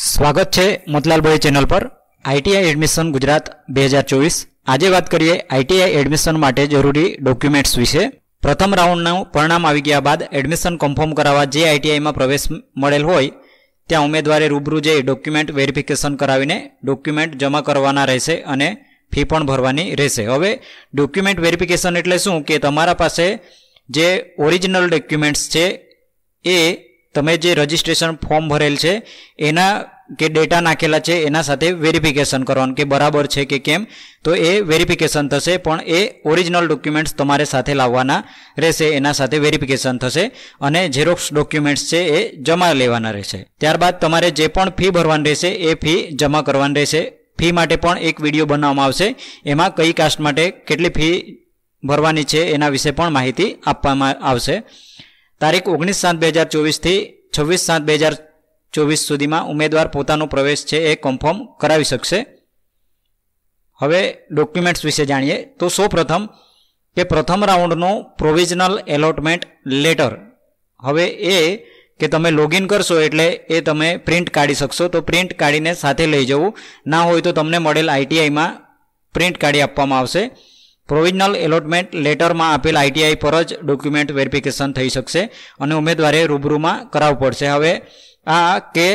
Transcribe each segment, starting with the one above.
સ્વાગત છે મોતલાલભાઈ ચેનલ પર આઈટીઆઈ એડમિશન ગુજરાત બે હજાર ચોવીસ આજે વાત કરીએ આઈટીઆઈ એડમિશન માટે જરૂરી ડોક્યુમેન્ટ્સ વિશે પ્રથમ રાઉન્ડનું પરિણામ આવી ગયા બાદ એડમિશન કન્ફર્મ કરાવવા જે આઈટીઆઈમાં પ્રવેશ મળેલ હોય ત્યાં ઉમેદવારે રૂબરૂ જઈ ડોક્યુમેન્ટ વેરિફિકેશન કરાવીને ડોક્યુમેન્ટ જમા કરવાના રહેશે અને ફી પણ ભરવાની રહેશે હવે ડોક્યુમેન્ટ વેરિફિકેશન એટલે શું કે તમારા પાસે જે ઓરિજિનલ ડોક્યુમેન્ટ્સ છે એ તમે જે રજીસ્ટ્રેશન ફોર્મ ભરેલ છે એના કે ડેટા નાખેલા છે એના સાથે વેરિફિકેશન કરવાનું કે બરાબર છે કે કેમ તો એ વેરિફિકેશન થશે પણ એ ઓરિજિનલ ડોક્યુમેન્ટ્સ તમારે સાથે લાવવાના રહેશે એના સાથે વેરિફિકેશન થશે અને ઝેરોક્સ ડોક્યુમેન્ટ્સ છે એ જમા લેવાના રહેશે ત્યારબાદ તમારે જે પણ ફી ભરવાની રહેશે એ ફી જમા કરવાની રહેશે ફી માટે પણ એક વિડીયો બનાવવામાં આવશે એમાં કઈ કાસ્ટ માટે કેટલી ફી ભરવાની છે એના વિશે પણ માહિતી આપવામાં આવશે તારીખ ઓગણીસ સાત બે હજાર ચોવીસથી છવ્વીસ સાત બે હજાર ચોવીસ સુધીમાં ઉમેદવાર પોતાનો પ્રવેશ છે એ કન્ફર્મ કરાવી શકશે હવે ડોક્યુમેન્ટ્સ વિશે જાણીએ તો સૌપ્રથમ કે પ્રથમ રાઉન્ડનો પ્રોવિઝનલ એલોટમેન્ટ લેટર હવે એ કે તમે લોગિન કરશો એટલે એ તમે પ્રિન્ટ કાઢી શકશો તો પ્રિન્ટ કાઢીને સાથે લઈ જવું ના હોય તો તમને મળેલ આઈટીઆઈમાં પ્રિન્ટ કાઢી આપવામાં આવશે પ્રોવિઝનલ એલોટમેન્ટ લેટરમાં આપેલ આઈટીઆઈ પર જ ડોક્યુમેન્ટ વેરિફિકેશન થઈ શકશે અને ઉમેદવારે રૂબરૂમાં કરાવવું પડશે હવે આ કે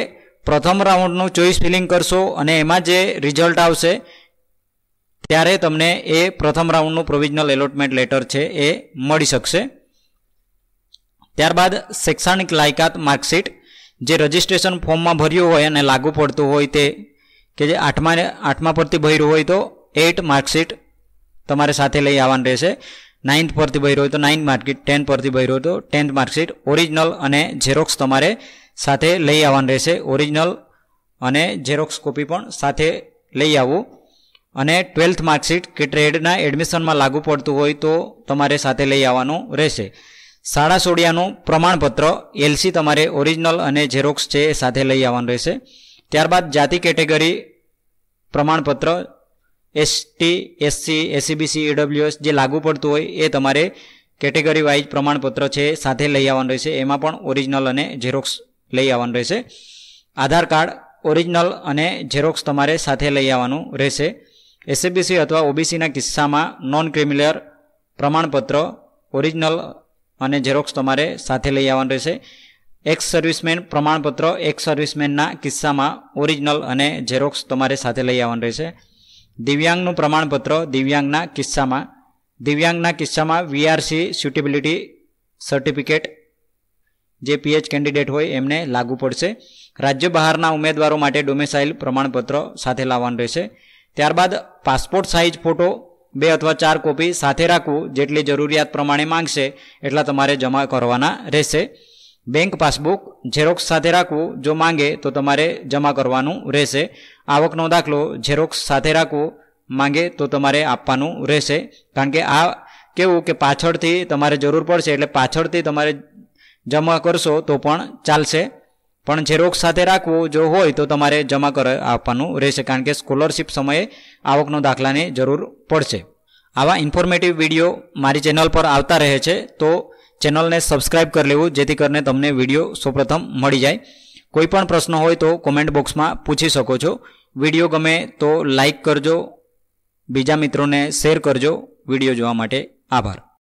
પ્રથમ રાઉન્ડનું ચોઈસ ફિલિંગ કરશો અને એમાં જે રિઝલ્ટ આવશે ત્યારે તમને એ પ્રથમ રાઉન્ડનું પ્રોવિઝનલ એલોટમેન્ટ લેટર છે એ મળી શકશે ત્યારબાદ શૈક્ષણિક લાયકાત માર્કશીટ જે રજિસ્ટ્રેશન ફોર્મમાં ભર્યું હોય અને લાગુ પડતું હોય તે કે જે આઠમા આઠમા પરથી ભર્યું હોય તો એટ માર્કશીટ તમારે સાથે લઈ આવવાનું રહેશે નાઇન્થ પરથી ભર્યો હોય તો નાઇન માર્કશીટ ટેન્થ પરથી ભર્યો હોય તો ટેન્થ માર્કશીટ ઓરિજિનલ અને ઝેરોક્સ તમારે સાથે લઈ આવવાનું રહેશે ઓરિજિનલ અને ઝેરોક્સ કોપી પણ સાથે લઈ આવવું અને ટ્વેલ્થ માર્કશીટ કે ટ્રેડના એડમિશનમાં લાગુ પડતું હોય તો તમારે સાથે લઈ આવવાનું રહેશે શાળા સોડિયાનું પ્રમાણપત્ર એલસી તમારે ઓરિજિનલ અને ઝેરોક્સ છે એ સાથે લઈ આવવાનું રહેશે ત્યારબાદ જાતિ કેટેગરી પ્રમાણપત્ર એસટી એસસી એસીબીસી ઈડબ્લ્યુએસ જે લાગુ પડતું હોય એ તમારે કેટેગરી વાઇઝ પ્રમાણપત્ર છે સાથે લઈ આવવાનું રહેશે એમાં પણ ઓરિજિનલ અને ઝેરોક્સ લઈ આવવાનું રહેશે આધાર કાર્ડ ઓરિજિનલ અને ઝેરોક્સ તમારે સાથે લઈ આવવાનું રહેશે એસએબીસી e અથવા ઓબીસીના કિસ્સામાં નોન ક્રિમિલર પ્રમાણપત્ર ઓરિજિનલ અને ઝેરોક્સ તમારે સાથે લઈ આવવાનું રહેશે એક્સ સર્વિસમેન પ્રમાણપત્ર એક્સ સર્વિસમેનના કિસ્સામાં ઓરિજિનલ અને ઝેરોક્સ તમારે સાથે લઈ આવવાનું રહેશે દિવ્યાંગનું પ્રમાણપત્ર દિવ્યાંગના કિસ્સામાં દિવ્યાંગના કિસ્સામાં વીઆરસી સ્યુટેબિલિટી સર્ટિફિકેટ જે પીએચ કેન્ડિડેટ હોય એમને લાગુ પડશે રાજ્ય બહારના ઉમેદવારો માટે ડોમેસાઇલ પ્રમાણપત્ર સાથે લાવવાનું રહેશે ત્યારબાદ પાસપોર્ટ સાઇઝ ફોટો બે અથવા ચાર કોપી સાથે રાખવું જેટલી જરૂરિયાત પ્રમાણે માંગશે એટલા તમારે જમા કરવાના રહેશે બેંક પાસબુક ઝેરોક્સ સાથે રાખવું જો માંગે તો તમારે જમા કરવાનું રહેશે આવકનો દાખલો ઝેરોક્સ સાથે રાખવો માંગે તો તમારે આપવાનું રહેશે કારણ કે આ કેવું કે પાછળથી તમારે જરૂર પડશે એટલે પાછળથી તમારે જમા કરશો તો પણ ચાલશે પણ ઝેરોક્સ સાથે રાખવું જો હોય તો તમારે જમા કર આપવાનું રહેશે કારણ કે સ્કોલરશિપ સમયે આવકનો દાખલાની જરૂર પડશે આવા ઇન્ફોર્મેટિવ વિડીયો મારી ચેનલ પર આવતા રહે છે તો ચેનલને સબસ્ક્રાઇબ કરી લેવું જેથી કરીને તમને વિડીયો સૌપ્રથમ મળી જાય કોઈ પણ પ્રશ્ન હોય તો કોમેન્ટ બોક્સમાં પૂછી શકો છો વિડીયો ગમે તો લાઇક કરજો બીજા મિત્રોને શેર કરજો વિડીયો જોવા માટે આભાર